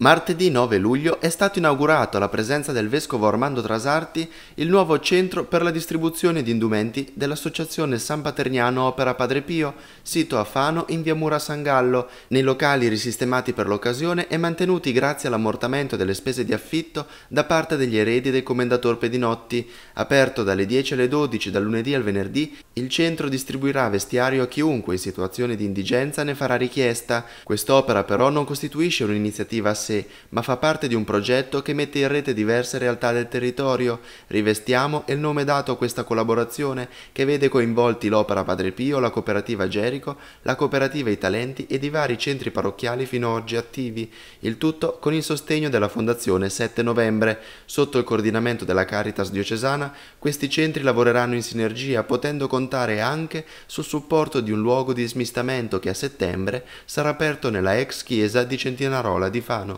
Martedì 9 luglio è stato inaugurato alla presenza del vescovo Armando Trasarti il nuovo centro per la distribuzione di indumenti dell'Associazione San Paterniano Opera Padre Pio, sito a Fano in via Mura San Gallo, nei locali risistemati per l'occasione e mantenuti grazie all'ammortamento delle spese di affitto da parte degli eredi del Commendator Pedinotti. Aperto dalle 10 alle 12 dal lunedì al venerdì, il centro distribuirà vestiario a chiunque in situazione di indigenza ne farà richiesta. Quest'opera però non costituisce un'iniziativa sé, ma fa parte di un progetto che mette in rete diverse realtà del territorio. Rivestiamo il nome dato a questa collaborazione che vede coinvolti l'Opera Padre Pio, la cooperativa Gerico, la cooperativa I Talenti ed i vari centri parrocchiali fino ad oggi attivi, il tutto con il sostegno della Fondazione 7 Novembre. Sotto il coordinamento della Caritas diocesana, questi centri lavoreranno in sinergia potendo contare anche sul supporto di un luogo di smistamento che a settembre sarà aperto nella ex chiesa di Centinarola di Fano.